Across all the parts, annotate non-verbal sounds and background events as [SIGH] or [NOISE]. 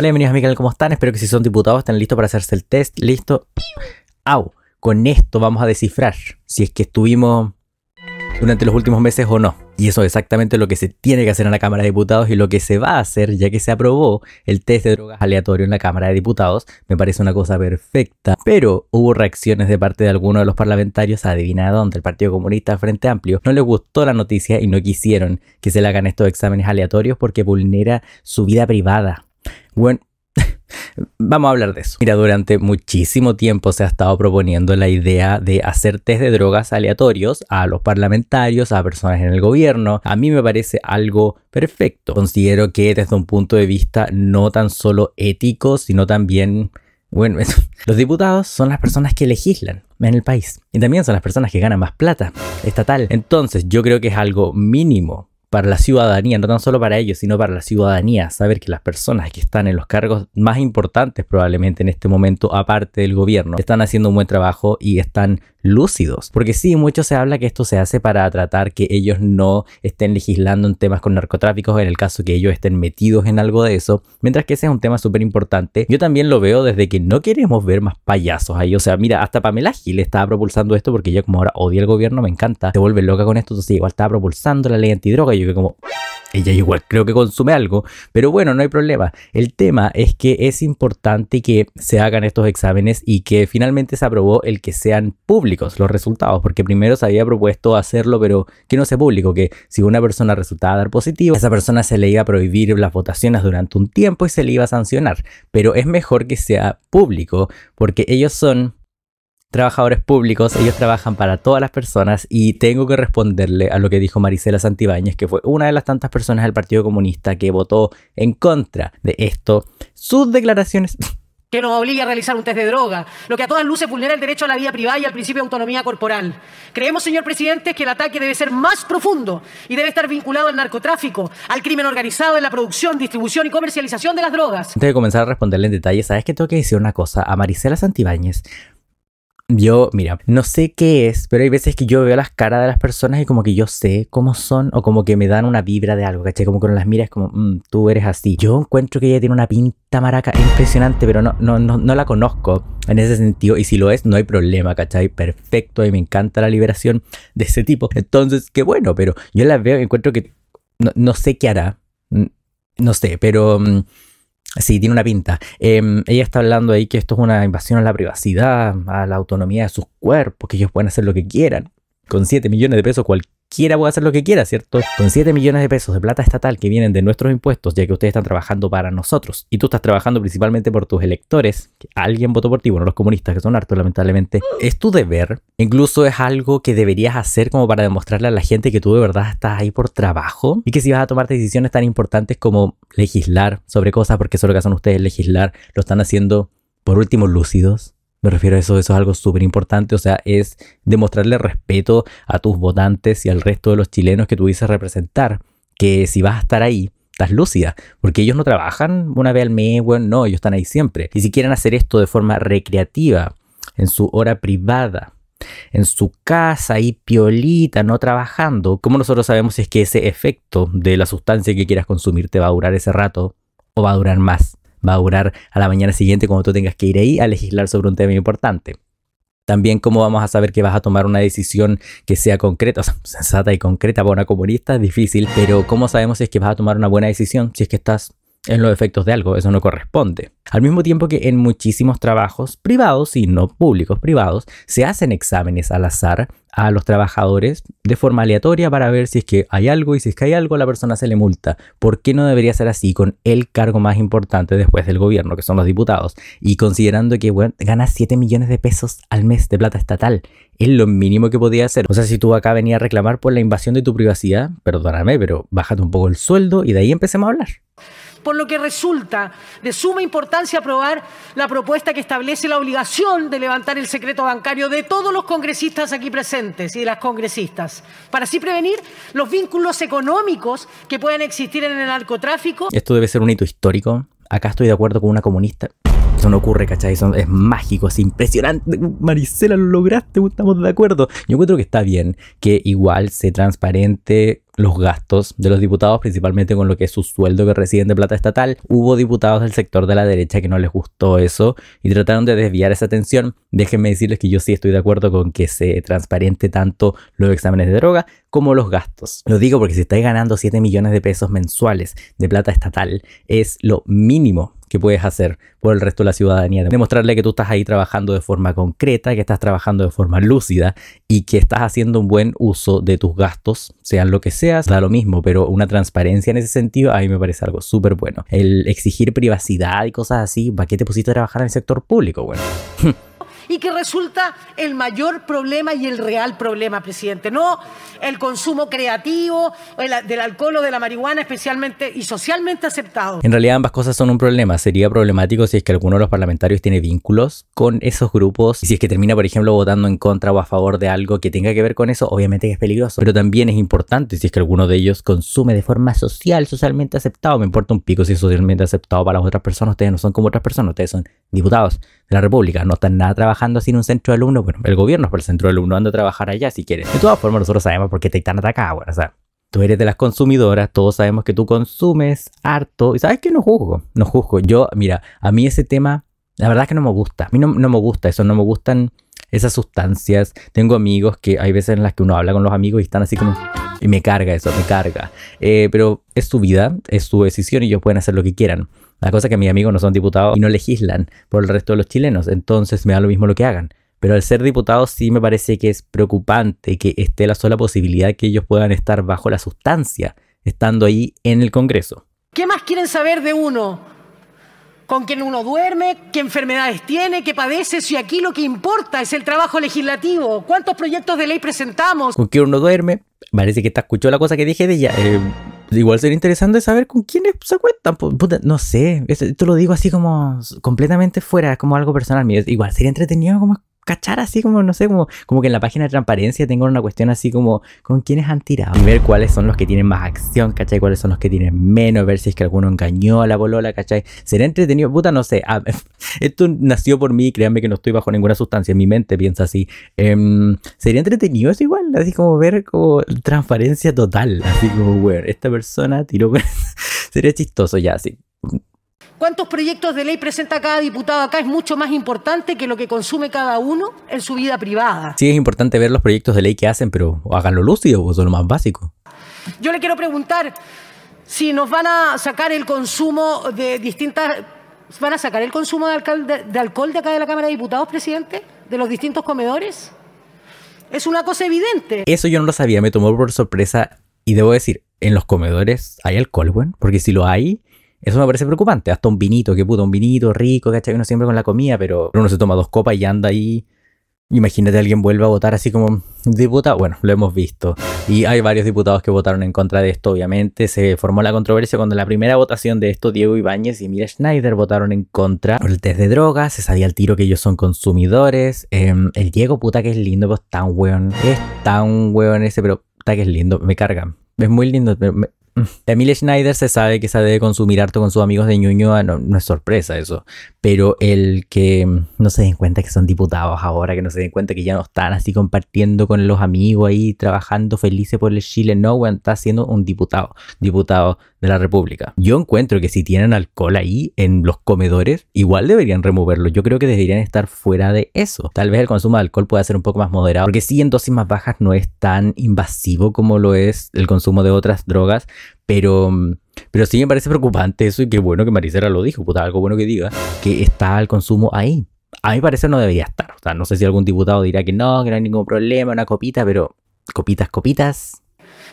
Hola, bienvenidos a mi canal, ¿cómo están? Espero que si son diputados estén listos para hacerse el test. Listo. Au, con esto vamos a descifrar si es que estuvimos durante los últimos meses o no. Y eso es exactamente lo que se tiene que hacer en la Cámara de Diputados y lo que se va a hacer ya que se aprobó el test de drogas aleatorio en la Cámara de Diputados. Me parece una cosa perfecta. Pero hubo reacciones de parte de algunos de los parlamentarios, adivina dónde, el Partido Comunista Frente Amplio. No les gustó la noticia y no quisieron que se le hagan estos exámenes aleatorios porque vulnera su vida privada. Bueno, [LAUGHS] Vamos a hablar de eso. Mira, durante muchísimo tiempo se ha estado proponiendo la idea de hacer test de drogas aleatorios a los parlamentarios, a personas en el gobierno. A mí me parece algo perfecto. Considero que desde un punto de vista no tan solo ético, sino también... Bueno, [LAUGHS] los diputados son las personas que legislan en el país y también son las personas que ganan más plata estatal. Entonces yo creo que es algo mínimo para la ciudadanía, no tan solo para ellos, sino para la ciudadanía, saber que las personas que están en los cargos más importantes probablemente en este momento, aparte del gobierno, están haciendo un buen trabajo y están lúcidos. Porque sí, mucho se habla que esto se hace para tratar que ellos no estén legislando en temas con narcotráficos, en el caso que ellos estén metidos en algo de eso, mientras que ese es un tema súper importante. Yo también lo veo desde que no queremos ver más payasos ahí, o sea, mira, hasta Pamela Gil estaba propulsando esto porque yo como ahora odia el gobierno, me encanta, se vuelve loca con esto, entonces igual estaba propulsando la ley antidroga yo que como, ella igual creo que consume algo, pero bueno, no hay problema. El tema es que es importante que se hagan estos exámenes y que finalmente se aprobó el que sean públicos los resultados, porque primero se había propuesto hacerlo, pero que no sea público, que si una persona resultaba dar positivo, esa persona se le iba a prohibir las votaciones durante un tiempo y se le iba a sancionar, pero es mejor que sea público, porque ellos son trabajadores públicos, ellos trabajan para todas las personas y tengo que responderle a lo que dijo Marisela Santibáñez, que fue una de las tantas personas del Partido Comunista que votó en contra de esto. Sus declaraciones... que nos obliga a realizar un test de droga, lo que a todas luces vulnera el derecho a la vida privada y al principio de autonomía corporal. Creemos, señor presidente, que el ataque debe ser más profundo y debe estar vinculado al narcotráfico, al crimen organizado en la producción, distribución y comercialización de las drogas. Antes de comenzar a responderle en detalle, ¿sabes que tengo que decir una cosa? A Marisela Santibáñez yo, mira, no sé qué es, pero hay veces que yo veo las caras de las personas y como que yo sé cómo son o como que me dan una vibra de algo, ¿cachai? Como que las miras como, mm, tú eres así. Yo encuentro que ella tiene una pinta maraca impresionante, pero no, no, no, la conozco en ese sentido. Y si lo es, no hay problema, ¿cachai? Perfecto. Y me encanta la liberación de ese tipo. Entonces, qué bueno, pero yo la veo y encuentro que no, sé qué hará. No sé, pero... Mm, Sí, tiene una pinta. Em, ella está hablando ahí que esto es una invasión a la privacidad, a la autonomía de sus cuerpos, que ellos pueden hacer lo que quieran. Con 7 millones de pesos cualquier quiera puede hacer lo que quiera, ¿cierto? Con 7 millones de pesos de plata estatal que vienen de nuestros impuestos, ya que ustedes están trabajando para nosotros y tú estás trabajando principalmente por tus electores, alguien votó por ti, bueno, los comunistas que son hartos lamentablemente, es tu deber, incluso es algo que deberías hacer como para demostrarle a la gente que tú de verdad estás ahí por trabajo y que si vas a tomar decisiones tan importantes como legislar sobre cosas, porque eso es lo que hacen ustedes, legislar, lo están haciendo por último lúcidos, me refiero a eso, eso es algo súper importante, o sea, es demostrarle respeto a tus votantes y al resto de los chilenos que tú dices representar, que si vas a estar ahí, estás lúcida, porque ellos no trabajan una vez al mes, bueno, no, ellos están ahí siempre. Y si quieren hacer esto de forma recreativa, en su hora privada, en su casa ahí piolita, no trabajando, ¿cómo nosotros sabemos si es que ese efecto de la sustancia que quieras consumir te va a durar ese rato o va a durar más? va a durar a la mañana siguiente cuando tú tengas que ir ahí a legislar sobre un tema importante. También cómo vamos a saber que vas a tomar una decisión que sea concreta, sensata y concreta para una comunista es difícil, pero cómo sabemos si es que vas a tomar una buena decisión si es que estás en los efectos de algo, eso no corresponde. Al mismo tiempo que en muchísimos trabajos privados y no públicos privados se hacen exámenes al azar a los trabajadores de forma aleatoria para ver si es que hay algo y si es que hay algo la persona se le multa. ¿Por qué no debería ser así con el cargo más importante después del gobierno, que son los diputados? Y considerando que bueno, gana 7 millones de pesos al mes de plata estatal, es lo mínimo que podía hacer. O sea, si tú acá venías a reclamar por la invasión de tu privacidad, perdóname, pero bájate un poco el sueldo y de ahí empecemos a hablar por lo que resulta de suma importancia aprobar la propuesta que establece la obligación de levantar el secreto bancario de todos los congresistas aquí presentes y de las congresistas, para así prevenir los vínculos económicos que pueden existir en el narcotráfico. Esto debe ser un hito histórico. Acá estoy de acuerdo con una comunista. Eso no ocurre, ¿cachai? es mágico, es impresionante. Marisela, lo lograste, estamos de acuerdo. Yo encuentro que está bien que igual se transparente los gastos de los diputados, principalmente con lo que es su sueldo que reciben de plata estatal. Hubo diputados del sector de la derecha que no les gustó eso y trataron de desviar esa atención. Déjenme decirles que yo sí estoy de acuerdo con que se transparente tanto los exámenes de droga como los gastos. Lo digo porque si estáis ganando 7 millones de pesos mensuales de plata estatal, es lo mínimo que puedes hacer por el resto de la ciudadanía. Demostrarle que tú estás ahí trabajando de forma concreta, que estás trabajando de forma lúcida y que estás haciendo un buen uso de tus gastos, sean lo que sea da lo mismo, pero una transparencia en ese sentido a mí me parece algo súper bueno. El exigir privacidad y cosas así, ¿para qué te pusiste a trabajar en el sector público? Bueno. [LAUGHS] Hm y que resulta el mayor problema y el real problema, presidente. No el consumo creativo del alcohol o de la marihuana especialmente y socialmente aceptado. En realidad ambas cosas son un problema. Sería problemático si es que alguno de los parlamentarios tiene vínculos con esos grupos y si es que termina, por ejemplo, votando en contra o a favor de algo que tenga que ver con eso, obviamente que es peligroso. Pero también es importante si es que alguno de ellos consume de forma social, socialmente aceptado. Me importa un pico si es socialmente aceptado para las otras personas. Ustedes no son como otras personas, ustedes son diputados de la República, no están nada trabajando trabajando sin un centro de alumnos. Bueno, el gobierno es por el centro de alumnos, anda a trabajar allá si quieres. De todas formas, nosotros sabemos por qué te están atacando, o sea, tú eres de las consumidoras, todos sabemos que tú consumes harto. Y sabes que no juzgo, no juzgo. Yo, mira, a mí ese tema, la verdad es que no me gusta. A mí no, no me gusta eso, no me gustan esas sustancias. Tengo amigos que hay veces en las que uno habla con los amigos y están así como... Y me carga eso, me carga. Eh, pero es su vida, es su decisión y ellos pueden hacer lo que quieran. La cosa es que mis amigos no son diputados y no legislan por el resto de los chilenos, entonces me da lo mismo lo que hagan. Pero al ser diputados sí me parece que es preocupante que esté la sola posibilidad que ellos puedan estar bajo la sustancia, estando ahí en el Congreso. ¿Qué más quieren saber de uno? ¿Con quién uno duerme? ¿Qué enfermedades tiene? ¿Qué padece? Si aquí lo que importa es el trabajo legislativo. ¿Cuántos proyectos de ley presentamos? ¿Con quién uno duerme? Parece que te escuchó la cosa que dije de ella. Eh, Igual sería interesante saber con quiénes se cuentan. no sé, esto lo digo así como completamente fuera, como algo personal. Igual sería entretenido como cachar así como, no sé, como, como que en la página de transparencia tengo una cuestión así como con quiénes han tirado. Y ver cuáles son los que tienen más acción, ¿cachai? Cuáles son los que tienen menos, ver si es que alguno engañó a la bolola, ¿cachai? ¿Sería entretenido, puta, no sé. Ah, [LAUGHS] esto nació por mí, créanme que no estoy bajo ninguna sustancia, en mi mente piensa así. Em, sería entretenido eso igual, así como ver como transparencia total, así como, wey, esta persona tiró con... [LAUGHS] sería chistoso ya, así ¿Cuántos proyectos de ley presenta cada diputado acá? Es mucho más importante que lo que consume cada uno en su vida privada. Sí, es importante ver los proyectos de ley que hacen, pero háganlo lúcido, o son lo más básico. Yo le quiero preguntar si nos van a sacar el consumo de distintas... ¿Van a sacar el consumo de, alcohol de acá de la Cámara de Diputados, presidente? ¿De los distintos comedores? Es una cosa evidente. Eso yo no lo sabía, me tomó por sorpresa y debo decir, en los comedores hay alcohol, porque si lo hay, eso me parece preocupante. Hasta un vinito, qué puto, un vinito rico, ¿cachai? Uno siempre con la comida, pero uno se toma dos copas y anda ahí. Imagínate alguien vuelve a votar así como diputado. Bueno, lo hemos visto. Y hay varios diputados que votaron en contra de esto, obviamente. Se formó la controversia cuando en la primera votación de esto, Diego Ibáñez y Mira Schneider votaron en contra por el test de drogas. Se sabía al tiro que ellos son consumidores. Em, el Diego, puta, que es lindo, pues tan weón. Es tan weón ese, pero puta que es lindo. Me cargan. Es muy lindo. Me, de mm. Schneider se sabe que se debe consumir harto con sus amigos de Ñuñoa, ah, no, es sorpresa eso. Pero el que mm, no se den cuenta que son diputados ahora, que no se den cuenta que ya no están así compartiendo con los amigos ahí, trabajando felices por el Chile, no, está siendo un diputado. Diputado de la República. Yo encuentro que si tienen alcohol ahí en los comedores, igual deberían removerlo. Yo creo que deberían estar fuera de eso. Tal vez el consumo de alcohol pueda ser un poco más moderado, porque sí en dosis más bajas no es tan invasivo como lo es el consumo de otras drogas, pero... Pero sí me parece preocupante eso y qué bueno que Maricela lo dijo, puta, algo bueno que diga, que está el consumo ahí a mi parecer no debería estar. O sea, no sé si algún diputado dirá que no, que no hay ningún problema, una copita, pero copitas, copitas,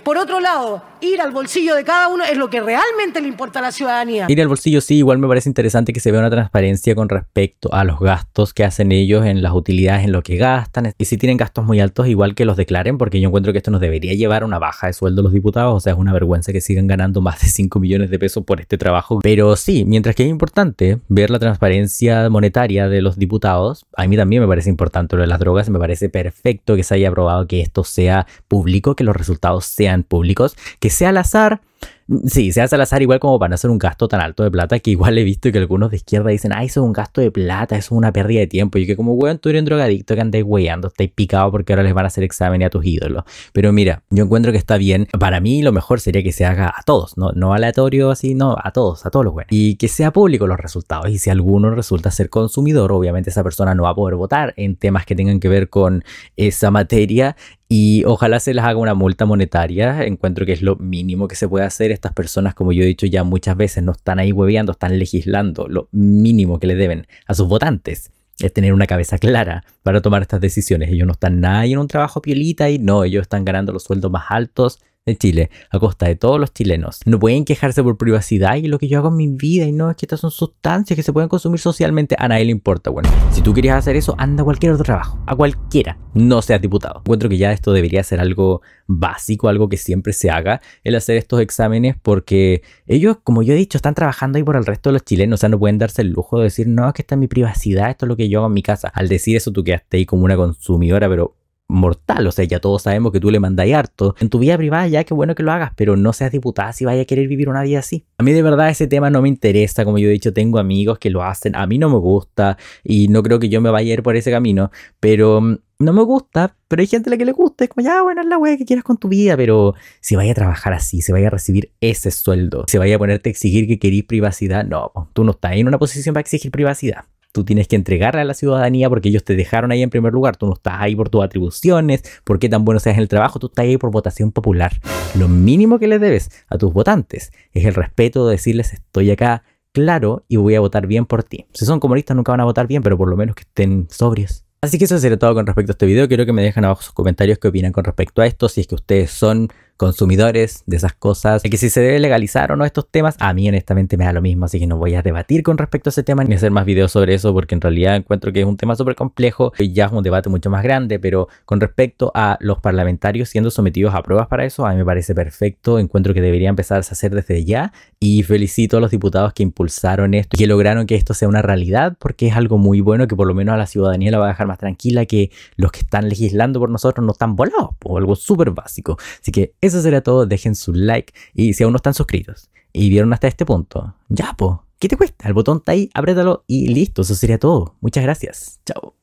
por otro lado, ir al bolsillo de cada uno es lo que realmente le importa a la ciudadanía. Ir al bolsillo sí, igual me parece interesante que se vea una transparencia con respecto a los gastos que hacen ellos en las utilidades, en lo que gastan. Y si tienen gastos muy altos, igual que los declaren, porque yo encuentro que esto nos debería llevar a una baja de sueldo los diputados. O sea, es una vergüenza que sigan ganando más de 5 millones de pesos por este trabajo. Pero sí, mientras que es importante ver la transparencia monetaria de los diputados, a mí también me parece importante lo de las drogas. Me parece perfecto que se haya aprobado que esto sea público, que los resultados sean públicos, que sea al azar. Sí, se hace al azar igual como para no hacer un gasto tan alto de plata que igual he visto que algunos de izquierda dicen, ay, eso es un gasto de plata, eso es una pérdida de tiempo. Y que como, weón, tú eres un drogadicto que andáis weyando, estáis picado porque ahora les van a hacer examen a tus ídolos. Pero mira, yo encuentro que está bien. Para mí lo mejor sería que se haga a todos, no, no aleatorio así, no, a todos, a todos los weones. Y que sea público los resultados. Y si alguno resulta ser consumidor, obviamente esa persona no va a poder votar en temas que tengan que ver con esa materia y ojalá se les haga una multa monetaria. Encuentro que es lo mínimo que se puede hacer. Estas personas, como yo he dicho ya muchas veces, no están ahí hueveando, están legislando. Lo mínimo que le deben a sus votantes es tener una cabeza clara para tomar estas decisiones. Ellos no están nadie en un trabajo pielita y no, ellos están ganando los sueldos más altos de Chile a costa de todos los chilenos. No pueden quejarse por privacidad y lo que yo hago en mi vida y no es que estas son sustancias que se pueden consumir socialmente. A nadie le importa. Bueno, si tú quieres hacer eso, anda a cualquier otro trabajo, a cualquiera. No seas diputado. Encuentro que ya esto debería ser algo básico, algo que siempre se haga, el hacer estos exámenes porque ellos, como yo he dicho, están trabajando ahí por el resto de los chilenos. O sea, no pueden darse el lujo de decir, no, es que esta es mi privacidad, esto es lo que yo hago en mi casa. Al decir eso, tú quedaste ahí como una consumidora, pero mortal. O sea, ya todos sabemos que tú le mandáis harto. En tu vida privada ya qué bueno que lo hagas, pero no seas diputada si vayas a querer vivir una vida así. A mí de verdad ese tema no me interesa. Como yo he dicho, tengo amigos que lo hacen. A mí no me gusta y no creo que yo me vaya a ir por ese camino. Pero mm, no me gusta, pero hay gente a la que le gusta. Es como, ya, bueno, es la wea que quieras con tu vida, pero si vaya a trabajar así, si vaya a recibir ese sueldo, si vaya a ponerte a exigir que querís privacidad, no, tú no estás en una posición para exigir privacidad tú tienes que entregarle a la ciudadanía porque ellos te dejaron ahí en primer lugar. Tú no estás ahí por tus atribuciones, por qué tan bueno seas en el trabajo, tú estás ahí por votación popular. Lo mínimo que le debes a tus votantes es el respeto de decirles estoy acá, claro, y voy a votar bien por ti. Si son comunistas nunca van a votar bien, pero por lo menos que estén sobrios. Así que eso sería todo con respecto a este video. Quiero que me dejen abajo sus comentarios qué opinan con respecto a esto, si es que ustedes son consumidores de esas cosas. Y que si se debe legalizar o no estos temas, a mí honestamente me da lo mismo, así que no voy a debatir con respecto a ese tema ni hacer más videos sobre eso, porque en realidad encuentro que es un tema súper complejo y ya es un debate mucho más grande, pero con respecto a los parlamentarios siendo sometidos a pruebas para eso, a mí me parece perfecto, encuentro que debería empezar a hacer desde ya y felicito a los diputados que impulsaron esto y que lograron que esto sea una realidad porque es algo muy bueno que por lo menos a la ciudadanía la va a dejar más tranquila que los que están legislando por nosotros no están volados o pues, algo súper básico. Así que eso sería todo, dejen su like y si aún no están suscritos y vieron hasta este punto, ya po, pues, ¿qué te cuesta? El botón está ahí, apriétalo y listo, eso sería todo. Muchas gracias, chao.